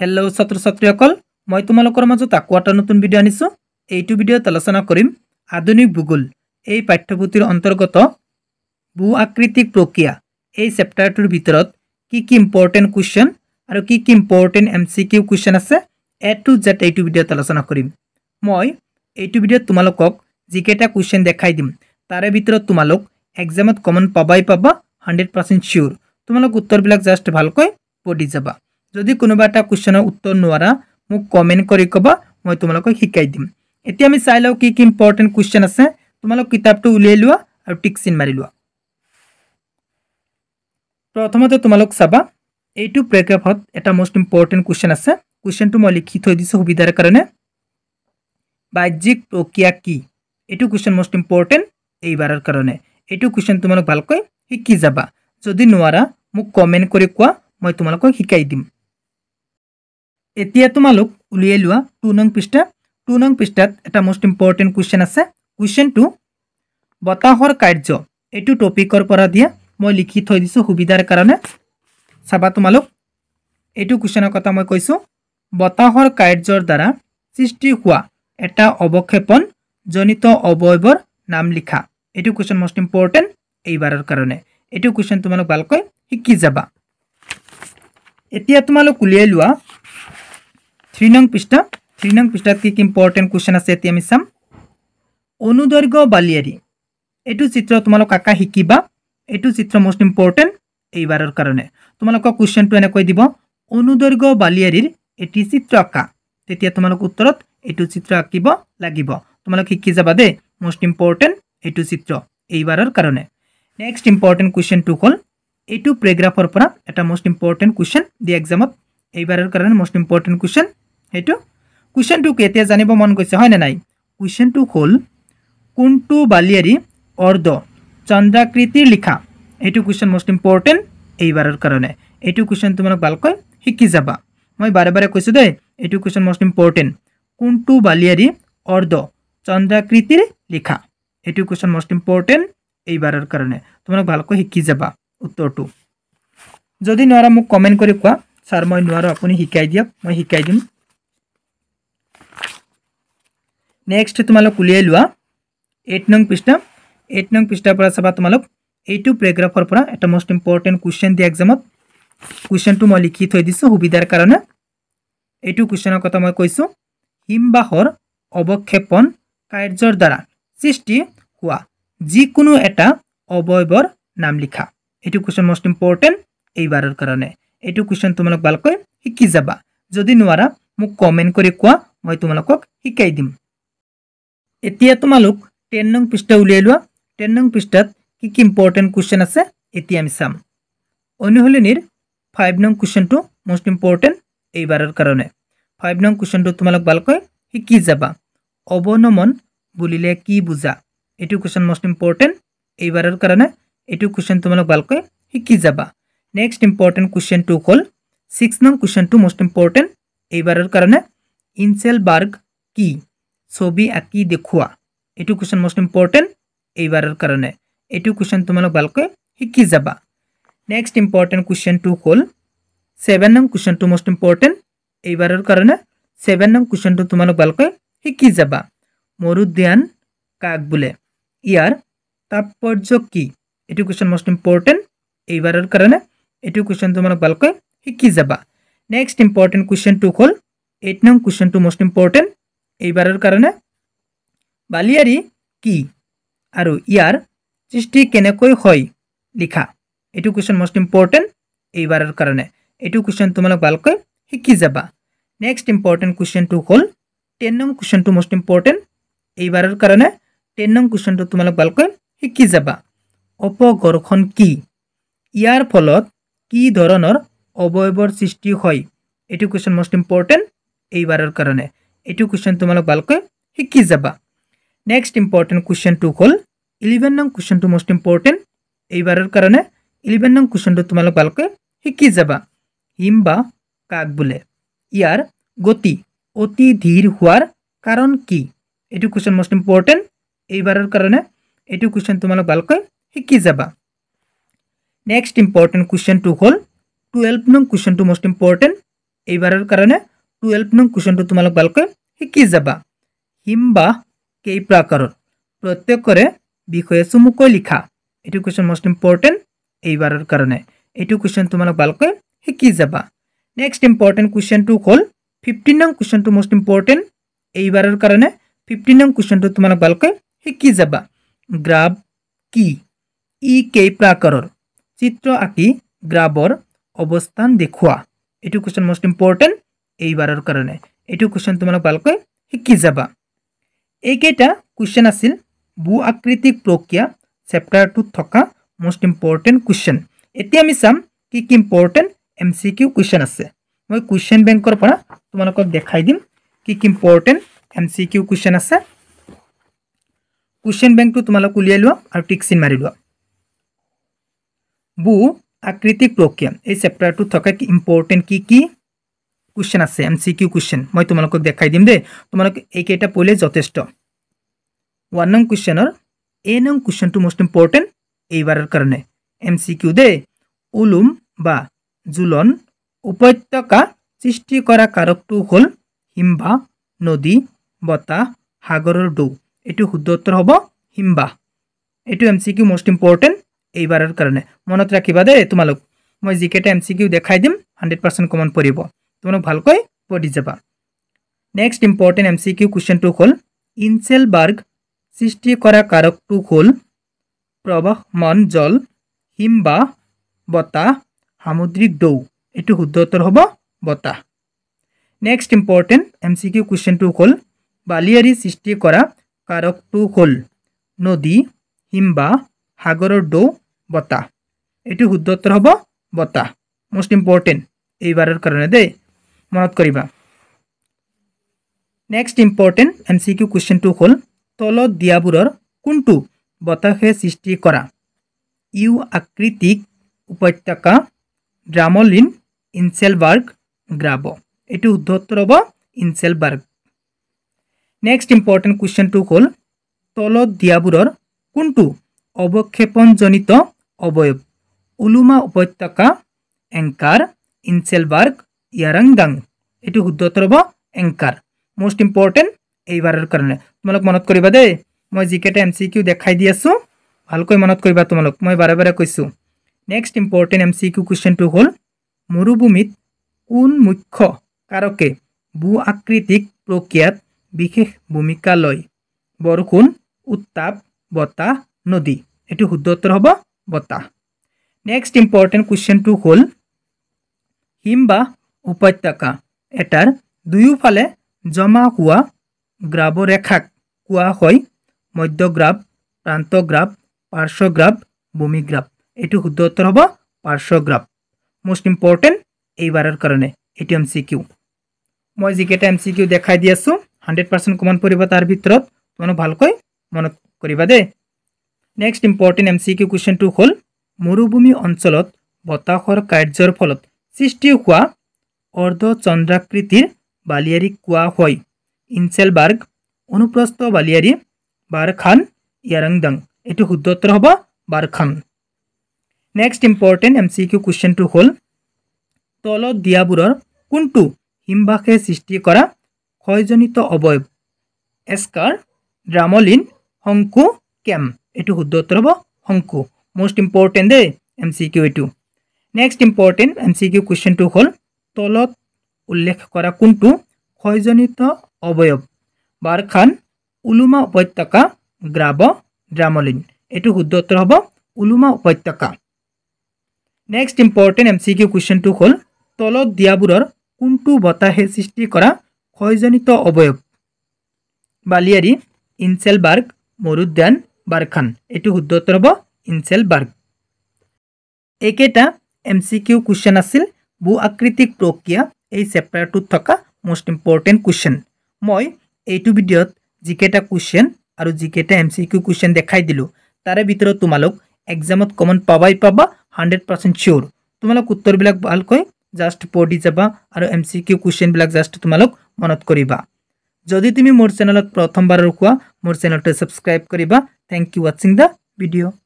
hello' ছাত্ৰ ছাত্ৰীসকল মই তোমালোকৰ মাজত আকৌ এটা নতুন ভিডিঅ' আনিছোঁ এইটো ভিডিঅ'ত আলোচনা কৰিম আধুনিক ভূগোল এই পাঠ্যপুথিৰ অন্তৰ্গত ভূ আকৃতিক প্ৰক্ৰিয়া এই চেপ্টাৰটোৰ ভিতৰত কি কি ইম্পৰ্টেণ্ট কুৱেশ্যন আৰু কি কি important M C Q question আছে এ টু জেড এইটো ভিডিঅ'ত আলোচনা কৰিম মই এইটো ভিডিঅ'ত তোমালোকক যিকেইটা কুৱেশ্যন দেখাই দিম তাৰে ভিতৰত তোমালোক একজামত কমন পাবাই পাবা হাণ্ড্ৰেড পাৰ্চেণ্ট চিয়'ৰ তোমালোক উত্তৰবিলাক জাষ্ট ভালকৈ পঢ়ি যাবা যদি কোনোবা এটা কুৱেশ্যনৰ উত্তৰ নোৱাৰা মোক কমেণ্ট কৰি ক'বা মই তোমালোকক শিকাই দিম এতিয়া আমি চাই লওঁ কি কি ইম্পৰ্টেণ্ট কুৱেশ্যন আছে তোমালোক কিতাপটো উলিয়াই লোৱা আৰু টিকচিন মাৰি লোৱা প্ৰথমতে তোমালোক চাবা এইটো প্ৰেকআপত এটা মষ্ট ইম্পৰ্টেণ্ট কুৱেশ্যন আছে কুৱেশ্যনটো মই লিখি থৈ দিছোঁ সুবিধাৰ কাৰণে বাহ্যিক প্ৰক্ৰিয়া কি এইটো কুৱেশ্যন মষ্ট ইম্পৰ্টেণ্ট এইবাৰৰ কাৰণে এইটো কুৱেশ্যন তোমালোক ভালকৈ শিকি যাবা যদি নোৱাৰা মোক কমেণ্ট কৰি কোৱা মই তোমালোকক শিকাই দিম এতিয়া তোমালোক উলিয়াই লোৱা টু নং পৃষ্ঠা টু নং পৃষ্ঠাত এটা মোষ্ট ইম্পৰ্টেণ্ট কুৱেশ্যন আছে কুৱেশ্যনটো বতাহৰ কাৰ্য এইটো টপিকৰ পৰা দিয়া মই লিখি থৈ দিছোঁ সুবিধাৰ কাৰণে চাবা তোমালোক এইটো কুৱেশ্যনৰ কথা মই কৈছোঁ বতাহৰ কাৰ্যৰ দ্বাৰা সৃষ্টি হোৱা এটা অৱক্ষেপণ জনিত অৱয়ৱৰ নাম লিখা এইটো কুৱেশ্যন মষ্ট ইম্পৰ্টেণ্ট এইবাৰৰ কাৰণে এইটো কুৱেশ্যন তোমালোক ভালকৈ শিকি যাবা এতিয়া তোমালোক উলিয়াই লোৱা থ্ৰী নং পৃষ্ঠা থ্ৰী নং পৃষ্ঠাত কি কি ইম্পৰ্টেণ্ট কুৱেশ্যন আছে এতিয়া আমি চাম অনুদৈৰ্ঘ্য বালিয়াৰী এইটো চিত্ৰ তোমালোক আকা শিকিবা এইটো চিত্ৰ মষ্ট ইম্পৰ্টেণ্ট এইবাৰৰ কাৰণে তোমালোকৰ কুৱেশ্যনটো এনেকৈ দিব অনুদৈৰ্ঘ্য বালিয়াৰীৰ এটি চিত্ৰ আঁকা তেতিয়া তোমালোক উত্তৰত এইটো চিত্ৰ আঁকিব লাগিব তোমালোক শিকি যাবা দেই মষ্ট ইম্পৰ্টেণ্ট এইটো চিত্ৰ এইবাৰৰ কাৰণে নেক্সট ইম্পৰ্টেণ্ট কুৱেশ্যনটো হ'ল এইটো পেৰেগ্ৰাফৰ পৰা এটা মষ্ট ইম্পৰ্টেণ্ট কুৱেশ্যন দি এক্সামত এইবাৰৰ কাৰণে মষ্ট ইম্পৰ্টেণ্ট কুৱেশ্যন সেইটো কুৱেশ্যনটোক এতিয়া জানিব মন গৈছে হয়নে নাই কুৱেশ্যনটো হ'ল কোনটো বালিয়াৰী অৰ্ধ চন্দ্ৰাকৃতিৰ লিখা এইটো কুৱেশ্যন মষ্ট ইম্পৰ্টেণ্ট এইবাৰৰ কাৰণে এইটো কুৱেশ্যন তোমালোক ভালকৈ শিকি যাবা মই বাৰে বাৰে কৈছোঁ দেই এইটো কুৱেশ্যন মষ্ট ইম্পৰ্টেণ্ট কোনটো বালিয়াৰী অৰ্ধ চন্দ্ৰাকৃতিৰ লিখা এইটো কুৱেশ্যন মষ্ট ইম্পৰ্টেণ্ট এইবাৰৰ কাৰণে তোমালোক ভালকৈ শিকি যাবা উত্তৰটো যদি নোৱাৰা মোক কমেণ্ট কৰি কোৱা ছাৰ মই নোৱাৰোঁ আপুনি শিকাই দিয়ক মই শিকাই দিম नेक्स्ट तुम लोग उलियाई ला एट नंग पृष्ठा एट नंग पृष्ठापर सभा तुम लोग यू पेराग्राफर पर मोस्ट इम्पर्टेन्ट क्वेश्चन दिए एग्जाम क्वेश्चन तो मैं लिखी थी सूधार कारण यू क्वेश्चन कथा मैं कैसा हिमबाहर अवक्षेपण कार्यर द्वारा सृष्टि हुआ जिको एट अवयर नाम लिखा यू क्वेश्चन मोस्ट इम्पर्टेन्ट यार कारण यू क्वेश्चन तुम लोग भल्क शिकी जा मोक कमेन्ट कर मैं तुम लोग शिकाय दूँ এতিয়া তোমালোক টেন নং পৃষ্ঠা উলিয়াই লোৱা টেন নং পৃষ্ঠাত কি কি ইম্পৰ্টেণ্ট কুৱেশ্যন আছে এতিয়া আমি চাম অনুশীলিনীৰ ফাইভ নং কুৱেশ্যনটো মষ্ট ইম্পৰ্টেণ্ট এইবাৰৰ কাৰণে ফাইভ নং কুৱেশ্যনটো তোমালোক ভালকৈ শিকি যাবা অৱনমন বুলিলে কি বুজা এইটো কুৱেশ্যন মষ্ট ইম্পৰ্টেণ্ট এইবাৰৰ কাৰণে এইটো কুৱেশ্যন তোমালোক ভালকৈ শিকি যাবা নেক্সট ইম্পৰ্টেণ্ট কুৱেশ্যনটো হ'ল ছিক্স নং কুৱেশ্যনটো মষ্ট ইম্পৰ্টেণ্ট এইবাৰৰ কাৰণে ইনচেল বাৰ্গ কি ছবি আঁকি দেখুওৱা এইটো কুৱেশ্যন মষ্ট ইম্পৰ্টেণ্ট এইবাৰৰ কাৰণে এইটো কুৱেশ্যন তোমালোক ভালকৈ শিকি যাবা নেক্সট ইম্পৰ্টেণ্ট কুৱেশ্যনটো হ'ল ছেভেন নং কুৱেশ্যনটো মষ্ট ইম্পৰ্টেণ্ট এইবাৰৰ কাৰণে ছেভেন নং কুৱেশ্যনটো তোমালোক ভালকৈ শিকি যাবা মৰুদ্যান কাক বোলে ইয়াৰ তাৎপৰ্য কি এইটো কুৱেশ্যন মষ্ট ইম্পৰ্টেণ্ট এইবাৰৰ কাৰণে এইটো কুৱেশ্যন তোমালোক ভালকৈ শিকি যাবা নেক্সট ইম্পৰ্টেণ্ট কুৱেশ্যনটো হ'ল এইট নং কুৱেশ্যনটো মষ্ট ইম্পৰ্টেণ্ট এইবাৰৰ কাৰণে বালিয়াৰী কি আৰু ইয়াৰ সৃষ্টি কেনেকৈ হয় লিখা এইটো কুৱেশ্যন মষ্ট ইম্পৰ্টেণ্ট এইবাৰৰ কাৰণে এইটো কুৱেশ্যন তোমালোক ভালকৈ শিকি যাবা নেক্সট ইম্পৰ্টেণ্ট কুৱেশ্যনটো হ'ল টেন নং কুৱেশ্যনটো মষ্ট ইম্পৰ্টেণ্ট এইবাৰৰ কাৰণে টেন নং কুৱেশ্যনটো তোমালোক ভালকৈ শিকি যাবা অপঘৰ্ষণ কি ইয়াৰ ফলত কি ধৰণৰ অৱয়ৱৰ সৃষ্টি হয় এইটো কুৱেশ্যন মষ্ট ইম্পৰ্টেণ্ট এইবাৰৰ কাৰণে এইটো কুৱেশ্যন তোমালোক ভালকৈ শিকি যাবা নেক্সট ইম্পৰ্টেণ্ট কুৱেশ্যনটো হ'ল ইলেভেন নং কুৱেশ্যনটো মষ্ট ইম্পৰ্টেণ্ট এইবাৰৰ কাৰণে ইলেভেন নং কুৱেশ্যনটো তোমালোক ভালকৈ শিকি যাবা হিম বা কাক বোলে ইয়াৰ গতি অতি ধীৰ হোৱাৰ কাৰণ কি এইটো কুৱেশ্যন মষ্ট ইম্পৰ্টেণ্ট এইবাৰৰ কাৰণে এইটো কুৱেশ্যন তোমালোক ভালকৈ শিকি যাবা নেক্সট ইম্পৰ্টেণ্ট কুৱেশ্যনটো হ'ল টুৱেলভ নং কুৱেশ্যনটো মষ্ট ইম্পৰ্টেণ্ট এইবাৰৰ কাৰণে টুৱেলভ নং কুৱেশ্যনটো তোমালোক ভালকৈ শিকি যাবা হিমবাহ কেই প্ৰাকাৰত প্ৰত্যেকৰে বিষয়ে চমুকৈ লিখা এইটো কুৱেশ্যন মষ্ট ইম্পৰ্টেণ্ট এইবাৰৰ কাৰণে এইটো কুৱেশ্যন তোমালোক ভালকৈ শিকি যাবা নেক্সট ইম্পৰ্টেণ্ট কুৱেশ্যনটো হ'ল ফিফটিন নং কুৱেশ্যনটো মষ্ট ইম্পৰ্টেণ্ট এইবাৰৰ কাৰণে ফিফটিন নং কুৱেশ্যনটো তোমালোক ভালকৈ শিকি যাবা গ্ৰাভ কি ই কেই প্ৰাকাৰৰ চিত্ৰ আঁকি গ্ৰাভৰ অৱস্থান দেখুওৱা এইটো কুৱেশ্যন মষ্ট ইম্পৰ্টেণ্ট এইবাৰৰ কাৰণে এইটো কুৱেশ্যন তোমালোক ভালকৈ শিকি যাবা এইকেইটা কুৱেশ্যন আছিল বু আকৃতিক প্ৰক্ৰিয়া চেপ্টাৰটোত থকা মষ্ট ইম্পৰ্টেণ্ট কুৱেশ্যন এতিয়া আমি চাম কি কি important M C Q question আছে মই কুৱেশ্যন বেংকৰ পৰা তোমালোকক দেখাই দিম কি কি important M C Q question আছে কুৱেশ্যন বেংকটো তোমালোক উলিয়াই লোৱা আৰু টিকচিন মাৰি লোৱা বু আকৃতিক প্ৰক্ৰিয়া এই চেপ্টাৰটোত থকা কি ইম্পৰ্টেণ্ট কি কি কুৱেশ্যন আছে এম চি কিউ কুৱেশ্যন মই তোমালোকক দেখাই দিম দেই তোমালোকে এইকেইটা পঢ়িলে যথেষ্ট ওৱান নং কুৱেশ্যনৰ এ নং কুৱেশ্যনটো মষ্ট ইম্পৰ্টেণ্ট এইবাৰৰ কাৰণে এম চি কিউ দেই উলুম বা জুলন উপত্যকা সৃষ্টি কৰা কাৰকটো হ'ল হিম্বা নদী বতাহ সাগৰৰ ঢৌ এইটো শুদ্ধ উত্তৰ হ'ব হিম্বা এইটো M C Q most important এইবাৰৰ কাৰণে মনত ৰাখিবা দেই তোমালোক মই যিকেইটা এম চি কিউ দেখাই দিম হাণ্ড্ৰেড পাৰ্চেণ্ট কমন পৰিব তোমাক ভালকৈ পঢ়ি যাবা next important M C Q কুৱেশ্যনটো হ'ল ইনচেলবাৰ্গ সৃষ্টি কৰা কাৰকটো হ'ল প্ৰৱহমান জল হিম বা বতাহ সামুদ্ৰিক দৌ এইটো শুদ্ধ উত্তৰ হ'ব বতাহ next important M C Q কুৱেশ্যনটো হ'ল বালিয়াৰী সৃষ্টি কৰা কাৰকটো হ'ল নদী হিম বা সাগৰৰ দৌ বতাহ এইটো শুদ্ধ উত্তৰ হ'ব বতাহ মষ্ট ইম্পৰ্টেণ্ট এইবাৰৰ কাৰণে দেই মনত কৰিবা next important M C Q কুৱেশ্যনটো হ'ল তলত দিয়াবোৰৰ কোনটো বতাহে সৃষ্টি কৰা ইউ আকৃতিক উপত্যকা ড্ৰামলিন ইনচেলবাৰ্গ গ্ৰাব এইটো শুদ্ধ উত্তৰ হ'ব ইনচেলবাৰ্গ নেক্সট ইম্পৰ্টেণ্ট কুৱেশ্যনটো হ'ল তলত দিয়াবোৰৰ কোনটো অৱক্ষেপণজনিত অৱয়ব ওলোমা উপত্যকা এংকাৰ ইনচেলবাৰ্গ দাং এইটো শুদ্ধ উত্তৰ হ'ব এংকাৰ মষ্ট ইম্পৰ্টেণ্ট এইবাৰৰ কাৰণে তোমালোক মনত কৰিবা দেই মই যিকেইটা এম চি কিউ দেখাই দি আছোঁ ভালকৈ মনত কৰিবা তোমালোক মই বাৰে বাৰে কৈছোঁ next important M C Q কুৱেশ্যনটো হ'ল মৰুভূমিত কোন মুখ্য কাৰকে বু আকৃতিক প্ৰক্ৰিয়াত বিশেষ ভূমিকা লয় বৰষুণ উত্তাপ বতাহ নদী এইটো শুদ্ধ উত্তৰ হ'ব বতাহ নেক্সট ইম্পৰ্টেণ্ট কুৱেশ্যনটো হ'ল হিম বা উপত্যকা এটাৰ দুয়োফালে জমা হোৱা গ্ৰাৱৰেখাক কোৱা হয় মধ্যগ্ৰাৱ প্ৰান্তগ্ৰাৱ পাৰ্শ্বগ্ৰাৱ বমিগ্ৰাৱ এইটো শুদ্ধ উত্তৰ হ'ব পাৰ্শ্বগ্ৰাৱ মষ্ট ইম্পৰ্টেণ্ট এইবাৰৰ কাৰণে এইটো এম চি কিউ মই যিকেইটা এম চি কিউ দেখাই দি আছোঁ হাণ্ড্ৰেড পাৰ্চেণ্ট কমন পৰিব তাৰ ভিতৰত তোমালোক ভালকৈ মনত কৰিবা দেই next important M C Q কুৱেশ্যনটো হ'ল মৰুভূমি অঞ্চলত বতাহৰ কাৰ্যৰ ফলত সৃষ্টি হোৱা অৰ্ধচন্দ্ৰাকৃতিৰ বালিয়াৰী কোৱা হয় ইনচেলবাৰ্গ অনুপ্ৰস্থ বালিয়াৰী বাৰখান ইয়াৰংদং এইটো শুদ্ধ উত্তৰ হ'ব বাৰখান next important M C Q কুৱেশ্যনটো হ'ল তলত দিয়াবোৰৰ কোনটো হিমভাসে সৃষ্টি কৰা ক্ষয়জনিত অৱয়ব এস্কাৰ ড্ৰামলিন শংকু কেম এইটো শুদ্ধ উত্তৰ হ'ব শংকু মষ্ট ইম্পৰ্টেণ্ট দেই এম চি কিউ এইটো next important M C Q কুৱেশ্যনটো হ'ল তলত উল্লেখ কৰা কোনটো ক্ষয়জনিত অৱয়ব বাৰখান ওলোমা উপত্যকা গ্ৰাব ড্ৰামলিন এইটো শুদ্ধ উত্তৰ হ'ব ওলোমা উপত্যকা next important M C Q কুৱেশ্যনটো হ'ল তলত দিয়াবোৰৰ কোনটো বতাহে সৃষ্টি কৰা ক্ষয়জনিত অৱয়ব বালিয়াৰী ইনচেলবাৰ্গ মৰুদ্যান বাৰখান এইটো শুদ্ধ উত্তৰ হ'ব ইনচেলবাৰ্গ একেটা এম চি কিউ কুৱেশ্যন আছিল ভূ আকৃতিক প্ৰক্ৰিয়া এই চেপ্টাৰটোত থকা মষ্ট ইম্পৰ্টেণ্ট কুৱেশ্যন মই এইটো ভিডিঅ'ত যিকেইটা কুৱেশ্যন আৰু যিকেইটা এম চি কিউ কুৱেশ্যন দেখাই দিলোঁ তাৰে ভিতৰত তোমালোক এক্সামত কমন পাবাই পাবা হাণ্ড্ৰেড পাৰ্চেণ্ট চিয়'ৰ তোমালোক উত্তৰবিলাক ভালকৈ জাষ্ট পঢ়ি যাবা আৰু এম চি কিউ কুৱেশ্যনবিলাক জাষ্ট তোমালোক মনত কৰিবা যদি তুমি মোৰ চেনেলত প্ৰথমবাৰৰ কোৱা মোৰ চেনেলটো ছাবস্ক্ৰাইব কৰিবা থেংক ইউ ৱাটছিং দ্য ভিডিঅ'